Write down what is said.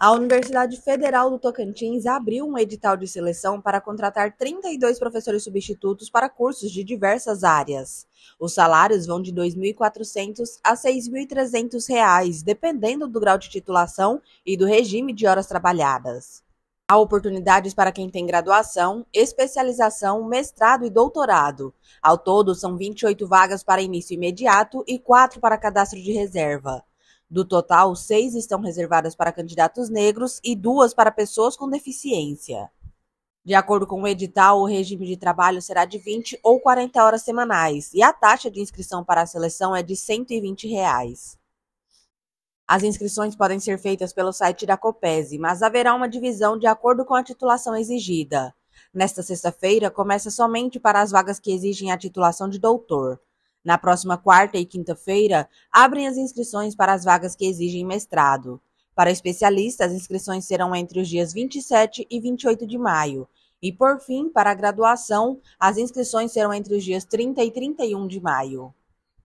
A Universidade Federal do Tocantins abriu um edital de seleção para contratar 32 professores substitutos para cursos de diversas áreas. Os salários vão de R$ 2.400 a R$ 6.300, dependendo do grau de titulação e do regime de horas trabalhadas. Há oportunidades para quem tem graduação, especialização, mestrado e doutorado. Ao todo, são 28 vagas para início imediato e 4 para cadastro de reserva. Do total, seis estão reservadas para candidatos negros e duas para pessoas com deficiência. De acordo com o edital, o regime de trabalho será de 20 ou 40 horas semanais e a taxa de inscrição para a seleção é de R$ 120. Reais. As inscrições podem ser feitas pelo site da COPESE, mas haverá uma divisão de acordo com a titulação exigida. Nesta sexta-feira, começa somente para as vagas que exigem a titulação de doutor. Na próxima quarta e quinta-feira, abrem as inscrições para as vagas que exigem mestrado. Para especialistas, as inscrições serão entre os dias 27 e 28 de maio. E, por fim, para a graduação, as inscrições serão entre os dias 30 e 31 de maio.